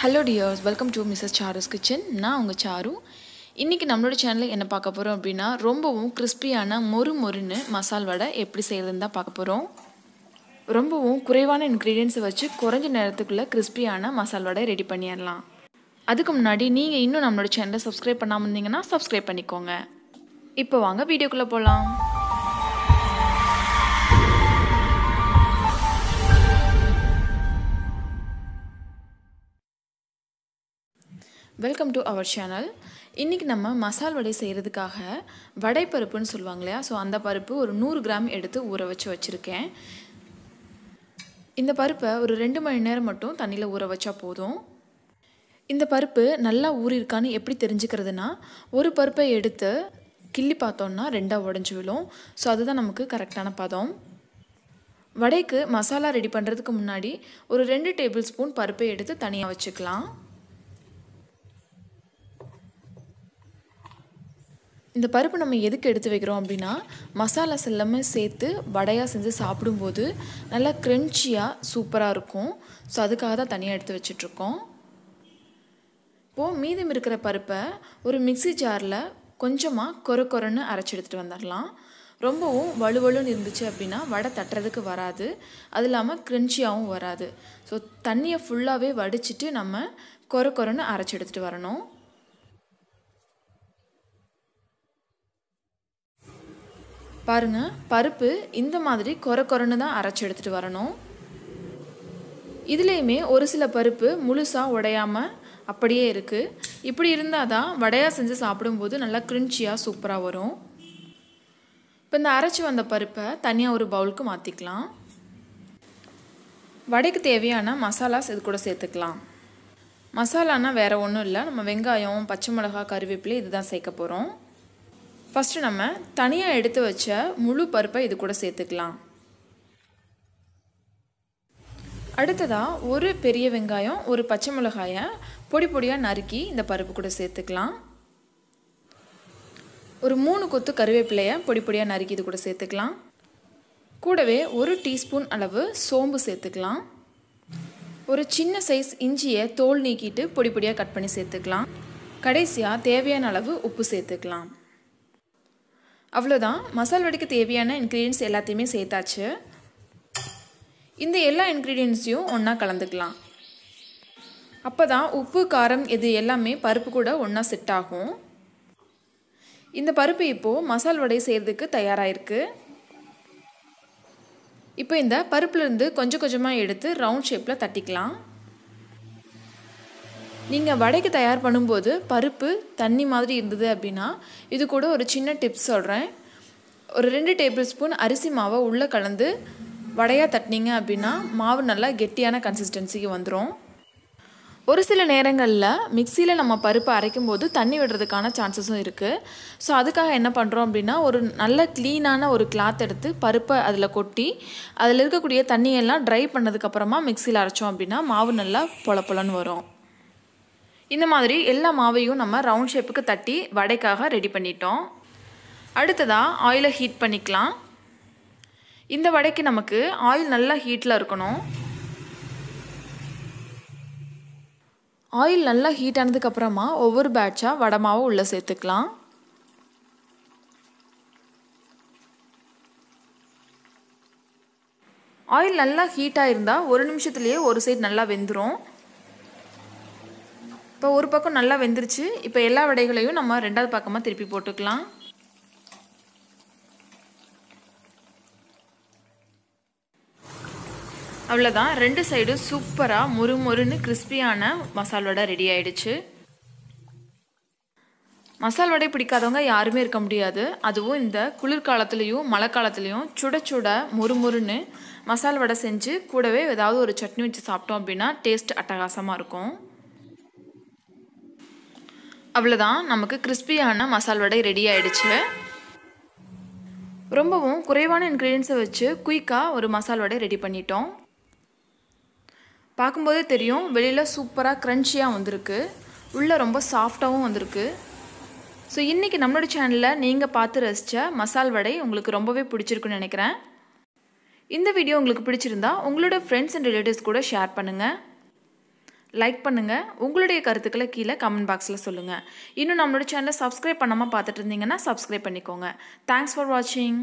hello dears welcome to Mrs Charu's kitchen நான் உங்கள் sir இன்றைக்கி நம்மளோட சேனலில் என்ன பார்க்க போகிறோம் அப்படின்னா ரொம்பவும் கிறிஸ்பியான மொறு மொறுன்னு மசால் வடை எப்படி செய்கிறதுன்னு தான் பார்க்க போகிறோம் ரொம்பவும் குறைவான இன்க்ரீடியன்ஸை வச்சு குறைஞ்ச நேரத்துக்குள்ளே கிறிஸ்பியான மசால் வடை ரெடி பண்ணிடலாம் அதுக்கு முன்னாடி நீங்கள் இன்னும் நம்மளோட சேனலை சப்ஸ்கிரைப் பண்ணாமல் இருந்தீங்கன்னா சப்ஸ்கிரைப் பண்ணிக்கோங்க இப்போ வாங்க வீடியோக்குள்ளே போகலாம் வெல்கம் டு அவர் சேனல் இன்றைக்கி நம்ம மசால் வடை செய்கிறதுக்காக வடை பருப்புன்னு சொல்லுவாங்க இல்லையா ஸோ அந்த பருப்பு ஒரு நூறு கிராம் எடுத்து ஊற வச்சு வச்சுருக்கேன் இந்த பருப்பை ஒரு ரெண்டு மணி நேரம் மட்டும் தண்ணியில் ஊற வச்சா போதும் இந்த பருப்பு நல்லா ஊறியிருக்கான்னு எப்படி தெரிஞ்சுக்கிறதுனா ஒரு பருப்பை எடுத்து கிள்ளி பார்த்தோன்னா ரெண்டாக உடஞ்சி விழும் ஸோ அதுதான் நமக்கு கரெக்டான பதம் வடைக்கு மசாலா ரெடி பண்ணுறதுக்கு முன்னாடி ஒரு ரெண்டு டேபிள் ஸ்பூன் பருப்பை எடுத்து தனியாக வச்சுக்கலாம் இந்த பருப்பு நம்ம எதுக்கு எடுத்து வைக்கிறோம் அப்படின்னா மசாலாஸ் எல்லாமே சேர்த்து வடையாக செஞ்சு சாப்பிடும்போது நல்லா க்ரன்ச்சியாக சூப்பராக இருக்கும் ஸோ அதுக்காக தான் தனியாக எடுத்து வச்சிட்ருக்கோம் இப்போது மீதம் இருக்கிற பருப்பை ஒரு மிக்சி ஜாரில் கொஞ்சமாக கொர கொரன்னு அரைச்சி எடுத்துகிட்டு வந்துடலாம் ரொம்பவும் வலுவலுன்னு இருந்துச்சு அப்படின்னா வடை தட்டுறதுக்கு வராது அது இல்லாமல் க்ரன்ச்சியாகவும் வராது ஸோ தண்ணியை ஃபுல்லாகவே வடிச்சிட்டு நம்ம கொர கொரன்னு அரைச்சி எடுத்துகிட்டு வரணும் பாருங்க பருப்பு இந்த மாதிரி கொர கொரன்னு தான் அரைச்சி எடுத்துகிட்டு வரணும் இதுலேயுமே ஒரு சில பருப்பு முழுசாக உடையாமல் அப்படியே இருக்குது இப்படி இருந்தால் தான் வடையாக செஞ்சு சாப்பிடும்போது நல்லா கிரின்ச்சியாக சூப்பராக வரும் இப்போ இந்த அரைச்சி வந்த பருப்பை தனியாக ஒரு பவுலுக்கு மாற்றிக்கலாம் வடைக்கு தேவையான மசாலாஸ் இது கூட சேர்த்துக்கலாம் மசாலானா வேறு ஒன்றும் இல்லை நம்ம வெங்காயம் பச்சை மிளகா கருவேப்பிலை இதுதான் சேர்க்க போகிறோம் ஃபஸ்ட்டு நம்ம தனியாக எடுத்து வச்ச முழு பருப்பை இது கூட சேர்த்துக்கலாம் அடுத்ததாக ஒரு பெரிய வெங்காயம் ஒரு பச்சை மிளகாயை பொடி பொடியாக நறுக்கி இந்த பருப்பு கூட சேர்த்துக்கலாம் ஒரு மூணு கொத்து கருவேப்பிலையை பொடி பொடியாக நறுக்கி இது கூட சேர்த்துக்கலாம் கூடவே ஒரு டீஸ்பூன் அளவு சோம்பு சேர்த்துக்கலாம் ஒரு சின்ன சைஸ் இஞ்சியை தோல் நீக்கிட்டு பொடி பொடியாக கட் பண்ணி சேர்த்துக்கலாம் கடைசியாக தேவையான அளவு உப்பு சேர்த்துக்கலாம் அவ்வளோதான் மசால் வடைக்கு தேவையான இன்க்ரீடியன்ஸ் எல்லாத்தையுமே சேர்த்தாச்சு இந்த எல்லா இன்க்ரீடியன்ஸையும் ஒன்றா கலந்துக்கலாம் அப்போ தான் உப்பு காரம் இது எல்லாமே பருப்பு கூட ஒன்றா செட் ஆகும் இந்த பருப்பு இப்போது மசால் வடை செய்கிறதுக்கு தயாராக இருக்குது இப்போ இந்த பருப்புலேருந்து கொஞ்சம் கொஞ்சமாக எடுத்து ரவுண்ட் ஷேப்பில் தட்டிக்கலாம் நீங்கள் வடைக்கு தயார் பண்ணும்போது பருப்பு தண்ணி மாதிரி இருந்தது அப்படின்னா இது கூட ஒரு சின்ன டிப்ஸ் சொல்கிறேன் ஒரு ரெண்டு டேபிள் ஸ்பூன் அரிசி மாவை உள்ளே கலந்து வடையாக தட்டினீங்க அப்படின்னா மாவு நல்லா கெட்டியான கன்சிஸ்டன்சிக்கு வந்துடும் ஒரு சில நேரங்களில் மிக்சியில் நம்ம பருப்பு அரைக்கும் போது தண்ணி விடுறதுக்கான சான்சஸும் இருக்குது ஸோ அதுக்காக என்ன பண்ணுறோம் அப்படின்னா ஒரு நல்ல க்ளீனான ஒரு கிளாத் எடுத்து பருப்பை அதில் கொட்டி அதில் இருக்கக்கூடிய தண்ணியெல்லாம் ட்ரை பண்ணதுக்கப்புறமா மிக்சியில் அரைச்சோம் அப்படின்னா மாவு நல்லா பொல பொலன்னு வரும் இந்த மாதிரி எல்லா மாவையும் நம்ம ரவுண்ட் ஷேப்புக்கு தட்டி வடைக்காக ரெடி பண்ணிட்டோம் அடுத்ததாக ஆயிலை ஹீட் பண்ணிக்கலாம் இந்த வடைக்கு நமக்கு ஆயில் நல்லா ஹீட்டில் இருக்கணும் ஆயில் நல்லா ஹீட் ஆனதுக்கப்புறமா ஒவ்வொரு பேட்சாக வடை மாவு உள்ளே சேர்த்துக்கலாம் ஆயில் நல்லா ஹீட் ஆயிருந்தால் ஒரு நிமிஷத்துலேயே ஒரு சைடு நல்லா வெந்துடும் இப்போ ஒரு பக்கம் நல்லா வெந்துருச்சு இப்போ எல்லா வடைகளையும் நம்ம ரெண்டாவது பக்கமாக திருப்பி போட்டுக்கலாம் அவ்வளோதான் ரெண்டு சைடும் சூப்பராக மொறு மொறுன்னு கிறிஸ்பியான மசால் வடை ரெடி ஆகிடுச்சு மசால் வடை பிடிக்காதவங்க யாருமே இருக்க முடியாது அதுவும் இந்த குளிர்காலத்துலேயும் மழை காலத்துலேயும் சுட சுட மொறுமொறுன்னு மசால் வடை செஞ்சு கூடவே ஏதாவது ஒரு சட்னி வச்சு சாப்பிட்டோம் அப்படின்னா டேஸ்ட் அட்டகாசமாக இருக்கும் அவ்வளோதான் நமக்கு கிறிஸ்பியான மசால் வடை ரெடி ஆகிடுச்சு ரொம்பவும் குறைவான இன்க்ரீடியன்ஸை வச்சு குயிக்காக ஒரு மசால் வடை ரெடி பண்ணிட்டோம் பார்க்கும்போதே தெரியும் வெளியில் சூப்பராக க்ரன்ச்சியாக வந்திருக்கு உள்ளே ரொம்ப சாஃப்டாகவும் வந்திருக்கு ஸோ இன்றைக்கி நம்மளோட சேனலில் நீங்கள் பார்த்து ரசித்த மசால் வடை உங்களுக்கு ரொம்பவே பிடிச்சிருக்குன்னு நினைக்கிறேன் இந்த வீடியோ உங்களுக்கு பிடிச்சிருந்தா உங்களோட ஃப்ரெண்ட்ஸ் அண்ட் ரிலேட்டிவ்ஸ் கூட ஷேர் பண்ணுங்கள் லைக் பண்ணுங்கள் உங்களுடைய கருத்துக்களை கீழே கமெண்ட் பாக்ஸில் சொல்லுங்கள் இன்னும் நம்மளோட சேனலை சப்ஸ்கிரைப் பண்ணாமல் பார்த்துட்டு இருந்தீங்கன்னா சப்ஸ்கிரைப் பண்ணிக்கோங்க தேங்க்ஸ் ஃபார் வாட்சிங்